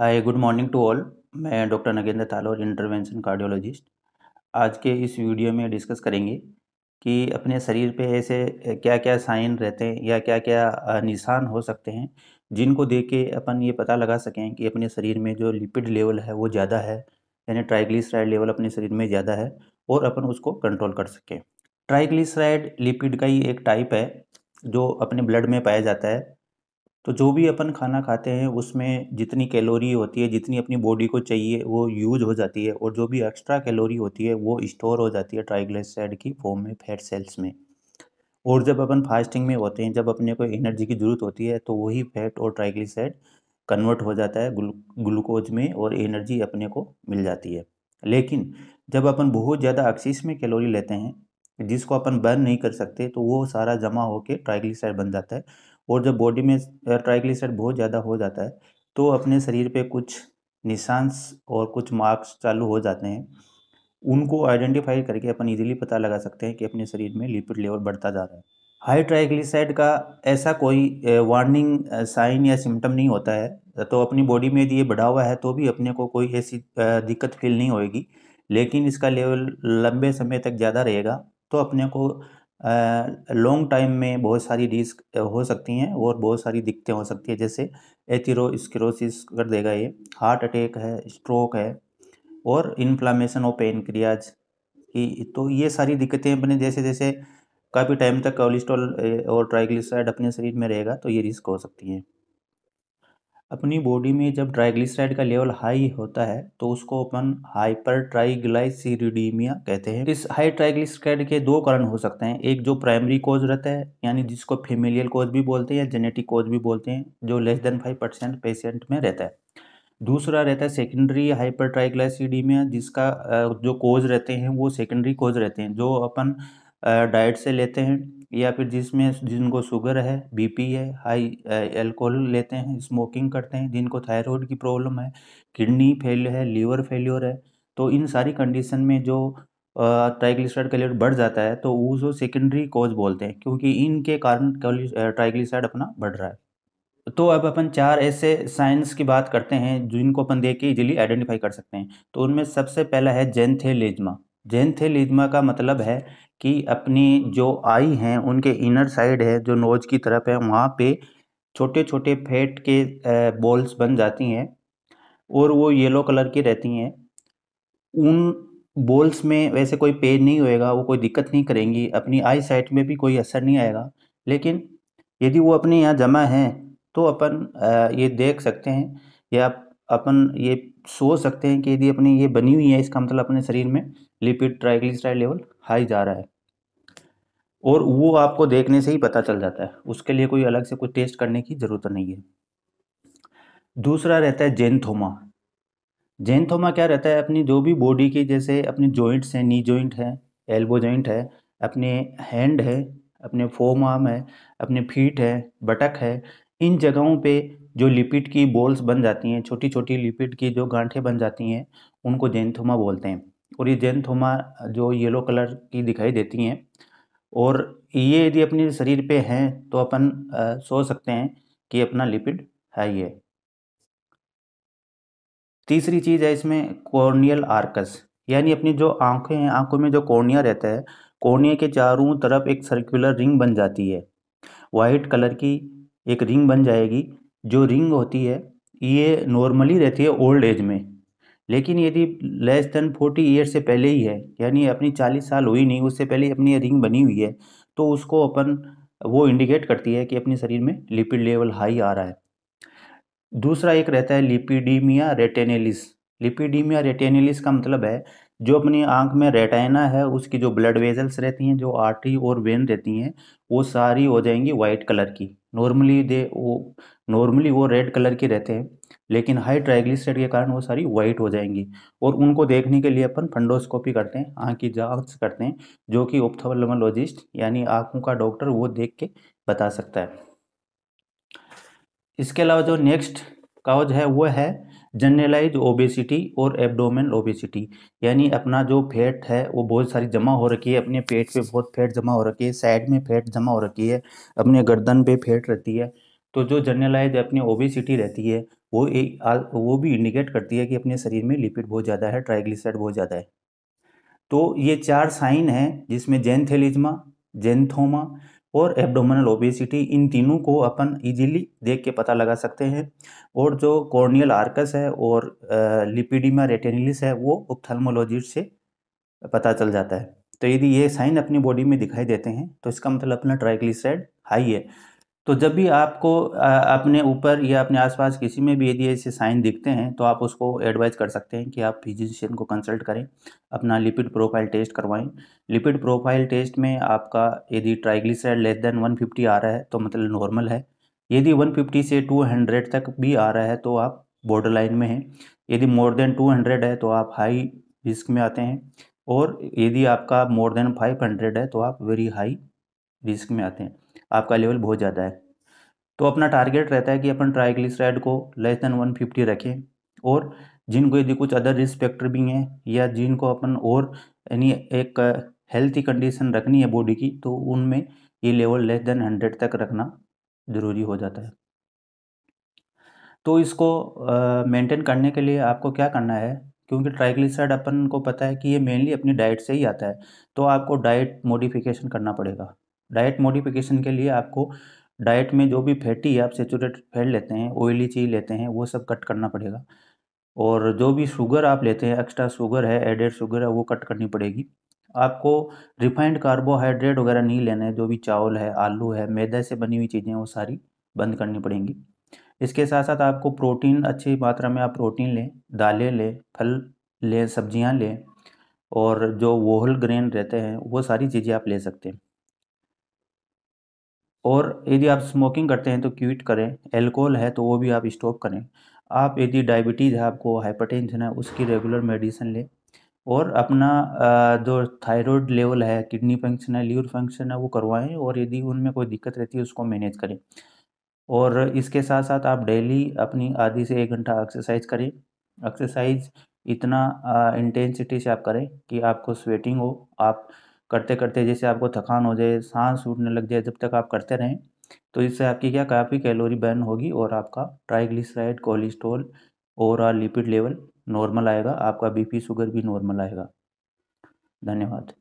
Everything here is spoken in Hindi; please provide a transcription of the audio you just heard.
hi good morning to all मैं doctor Nagendra Talor intervention cardiologist आज के इस वीडियो में डिस्कस करेंगे कि अपने शरीर पे ऐसे क्या क्या साइन रहते हैं या क्या क्या निशान हो सकते हैं जिनको देख के अपन ये पता लगा सकें कि अपने शरीर में जो लिपिड लेवल है वो ज़्यादा है यानी ट्राइग्लिसराइड लेवल अपने शरीर में ज़्यादा है और अपन उसको कंट्रोल कर सकें ट्राइग्लिसराइड लिपिड का ही एक टाइप है जो अपने ब्लड में पाया जाता है तो जो भी अपन खाना खाते हैं उसमें जितनी कैलोरी होती है जितनी अपनी बॉडी को चाहिए वो यूज हो जाती है और जो भी एक्स्ट्रा कैलोरी होती है वो स्टोर हो जाती है ट्राइग्लिसराइड की फॉर्म में फैट सेल्स में और जब अपन फास्टिंग में होते हैं जब अपने को एनर्जी की ज़रूरत होती है तो वही फैट और ट्राइग्लिसराइड कन्वर्ट हो जाता है ग्लूकोज में और एनर्जी अपने को मिल जाती है लेकिन जब अपन बहुत ज़्यादा एक्सिस में कैलोरी लेते हैं जिसको अपन बर्न नहीं कर सकते तो वो सारा जमा होकर ट्राइग्लिसराइड बन जाता है और जब बॉडी में ट्राइग्लिसराइड बहुत ज़्यादा हो जाता है तो अपने शरीर पे कुछ निशांस और कुछ मार्क्स चालू हो जाते हैं उनको आइडेंटिफाई करके अपन इजीली पता लगा सकते हैं कि अपने शरीर में लिपिड लेवल बढ़ता जा रहा है हाई ट्राइग्लिसराइड का ऐसा कोई वार्निंग साइन या सिम्टम नहीं होता है तो अपनी बॉडी में यदि ये बढ़ा हुआ है तो भी अपने को कोई ऐसी दिक्कत फील नहीं होएगी लेकिन इसका लेवल लंबे समय तक ज़्यादा रहेगा तो अपने को लॉन्ग टाइम में बहुत सारी डिस्क हो सकती हैं और बहुत सारी दिक्कतें हो सकती हैं जैसे एथिरोस्क्रोसिस कर देगा ये हार्ट अटैक है स्ट्रोक है और इन्फ्लामेशन ऑफ क्रियाज की तो ये सारी दिक्कतें अपने जैसे जैसे काफ़ी टाइम तक कोलेस्ट्रॉल और ट्राइग्लिसराइड अपने शरीर में रहेगा तो ये रिस्क हो सकती हैं अपनी बॉडी में जब ट्राइग्लिसराइड का लेवल हाई होता है तो उसको अपन हाइपर ट्राइग्लाइसिरिडीमिया कहते हैं इस हाई ट्राइग्लिसराइड के दो कारण हो सकते हैं एक जो प्राइमरी कोज रहता है यानी जिसको फेमिलियल कोज भी बोलते हैं या जेनेटिक कोज भी बोलते हैं जो less than five percent patient में रहता है दूसरा रहता है सेकेंडरी हाइपर ट्राइग्लाइसिडीमिया जिसका जो कोज रहते हैं वो सेकेंडरी कोज रहते हैं जो अपन डाइट से लेते हैं या फिर जिसमें जिनको शुगर है बीपी है हाई एल्कोहल eh, लेते हैं स्मोकिंग करते हैं जिनको थायराइड की प्रॉब्लम है किडनी फेल है लीवर फेल्योर है तो इन सारी कंडीशन में जो ट्राइग्लिसराइड eh, का लेवल बढ़ जाता है तो वो जो सेकेंडरी कॉज बोलते हैं क्योंकि इनके कारण ट्राइग्लिसराइड eh, अपना बढ़ रहा है तो अब अपन चार ऐसे साइंस की बात करते हैं जिनको अपन देख के इजीली आइडेंटिफाई कर सकते हैं तो उनमें सबसे पहला है जेंथेलेजमा जेंथेलिज्मा का मतलब है कि अपनी जो आई हैं उनके इनर साइड है जो नोज की तरफ है वहाँ पे छोटे छोटे फैट के बॉल्स बन जाती हैं और वो येलो कलर की रहती हैं उन बॉल्स में वैसे कोई पेन नहीं होएगा वो कोई दिक्कत नहीं करेंगी अपनी आई साइट में भी कोई असर नहीं आएगा लेकिन यदि वो अपने यहाँ जमा हैं तो अपन ये देख सकते हैं या अपन ये सोच सकते हैं कि यदि अपनी ये बनी हुई है इसका मतलब अपने शरीर में लिपिड ट्राइग्लिसराइड लेवल हाई जा रहा है और वो आपको देखने से ही पता चल जाता है उसके लिए कोई अलग से कोई टेस्ट करने की ज़रूरत नहीं है दूसरा रहता है जेंथोमा जेंथोमा क्या रहता है अपनी जो भी बॉडी की जैसे अपने जॉइंट्स हैं नी जॉइंट है एल्बो जॉइंट है अपने हैंड है अपने फोम आर्म है अपने फीट है बटक है इन जगहों पे जो लिपिड की बोल्स बन जाती हैं छोटी छोटी लिपिड की जो गांठें बन जाती हैं उनको जेंथोमा बोलते हैं और ये जेंथोमा जो येलो कलर की दिखाई देती हैं और ये यदि अपने शरीर पे हैं तो अपन सोच सकते हैं कि अपना लिपिड है ये तीसरी चीज़ है इसमें कॉर्नियल आर्कस यानी अपनी जो आंखें हैं आंखों में जो कॉर्निया रहता है कॉर्निया के चारों तरफ एक सर्कुलर रिंग बन जाती है वाइट कलर की एक रिंग बन जाएगी जो रिंग होती है ये नॉर्मली रहती है ओल्ड एज में लेकिन यदि लेस देन फोर्टी ईयर से पहले ही है यानी अपनी चालीस साल हुई नहीं उससे पहले अपनी रिंग बनी हुई है तो उसको अपन वो इंडिकेट करती है कि अपने शरीर में लिपिड लेवल हाई आ रहा है दूसरा एक रहता है लिपिडीमिया रेटेनेलिस लिपिडीमिया रेटेनेलिस का मतलब है जो अपनी आंख में रेटाइना है उसकी जो ब्लड वेजल्स रहती हैं जो आर्टरी और वेन रहती हैं वो सारी हो जाएंगी वाइट कलर की नॉर्मली दे वो नॉर्मली वो रेड कलर के रहते हैं लेकिन हाई ट्राइग्लिसराइड के कारण वो सारी वाइट हो जाएंगी और उनको देखने के लिए अपन फंडोस्कोपी करते हैं आँख की जांच करते हैं जो कि ओप्थोलमोलॉजिस्ट यानी आँखों का डॉक्टर वो देख के बता सकता है इसके अलावा जो नेक्स्ट काज है वो है जनरलाइज ओबेसिटी और एब्डोमेन ओबेसिटी यानी अपना जो फैट है वो बहुत सारी जमा हो रखी है अपने पेट पे बहुत फैट जमा हो रखी है साइड में फैट जमा हो रखी है अपने गर्दन पे फैट रहती है तो जो जनरलाइज अपनी ओबेसिटी रहती है वो एक वो भी इंडिकेट करती है कि अपने शरीर में लिपिड बहुत ज़्यादा है ट्राइग्लिसराइड बहुत ज़्यादा है तो ये चार साइन हैं जिसमें जेंथेलिज्मा जेंथोमा और एब्डोमिनल ओबेसिटी इन तीनों को अपन इजीली देख के पता लगा सकते हैं और जो कॉर्नियल आर्कस है और लिपिडीमा रेटेनिलिस है वो उपथलमोलॉजिस्ट से पता चल जाता है तो यदि ये साइन अपनी बॉडी में दिखाई देते हैं तो इसका मतलब अपना ट्राइग्लिसराइड हाई है तो जब भी आपको अपने ऊपर या अपने आसपास किसी में भी यदि ऐसे साइन दिखते हैं तो आप उसको एडवाइज़ कर सकते हैं कि आप फिजिशियन को कंसल्ट करें अपना लिपिड प्रोफाइल टेस्ट करवाएं लिपिड प्रोफाइल टेस्ट में आपका यदि ट्राइग्लिसराइड लेस देन 150 आ रहा है तो मतलब नॉर्मल है यदि 150 से 200 तक भी आ रहा है तो आप बॉर्डर लाइन में हैं यदि मोर देन हंड्रेड है तो आप हाई रिस्क में आते हैं और यदि आपका मोर देन हंड्रेड है तो आप वेरी हाई रिस्क में आते हैं आपका लेवल बहुत ज़्यादा है तो अपना टारगेट रहता है कि अपन ट्राइग्लिसराइड को लेस देन फिफ्टी रखें और जिनको यदि कुछ अदर रिस्क फैक्टर भी हैं या जिनको अपन और यानी एक हेल्थी कंडीशन रखनी है बॉडी की तो उनमें ये लेवल लेस देन हंड्रेड तक रखना ज़रूरी हो जाता है तो इसको मेंटेन करने के लिए आपको क्या करना है क्योंकि ट्राइग्लिसराइड अपन को पता है कि ये मेनली अपनी डाइट से ही आता है तो आपको डाइट मॉडिफिकेशन करना पड़ेगा डाइट मॉडिफिकेशन के लिए आपको डाइट में जो भी फैटी आप सेचूरेटेड फैट लेते हैं ऑयली चीज़ लेते हैं वो सब कट करना पड़ेगा और जो भी शुगर आप लेते हैं एक्स्ट्रा शुगर है एडेड शुगर है वो कट करनी पड़ेगी आपको रिफाइंड कार्बोहाइड्रेट वगैरह नहीं लेने जो भी चावल है आलू है मैदे से बनी हुई चीज़ें वो सारी बंद करनी पड़ेंगी इसके साथ साथ आपको प्रोटीन अच्छी मात्रा में आप प्रोटीन लें दालें लें फल लें सब्जियां लें और जो वोहल ग्रेन रहते हैं वो सारी चीज़ें आप ले सकते हैं और यदि आप स्मोकिंग करते हैं तो क्विट करें एल्कोहल है तो वो भी आप स्टॉप करें आप यदि डायबिटीज़ है आपको हाइपरटेंशन है उसकी रेगुलर मेडिसिन लें और अपना जो थायराइड लेवल है किडनी फंक्शन है लीवर फंक्शन है वो करवाएं और यदि उनमें कोई दिक्कत रहती है उसको मैनेज करें और इसके साथ साथ आप डेली अपनी आधी से एक घंटा एक्सरसाइज करें एक्सरसाइज इतना इंटेंसिटी से आप करें कि आपको स्वेटिंग हो आप करते करते जैसे आपको थकान हो जाए सांस उठने लग जाए जब तक आप करते रहें तो इससे आपकी क्या काफ़ी कैलोरी बर्न होगी और आपका triglyceride cholesterol overall lipid level normal आएगा आपका बीपी शुगर भी नॉर्मल आएगा धन्यवाद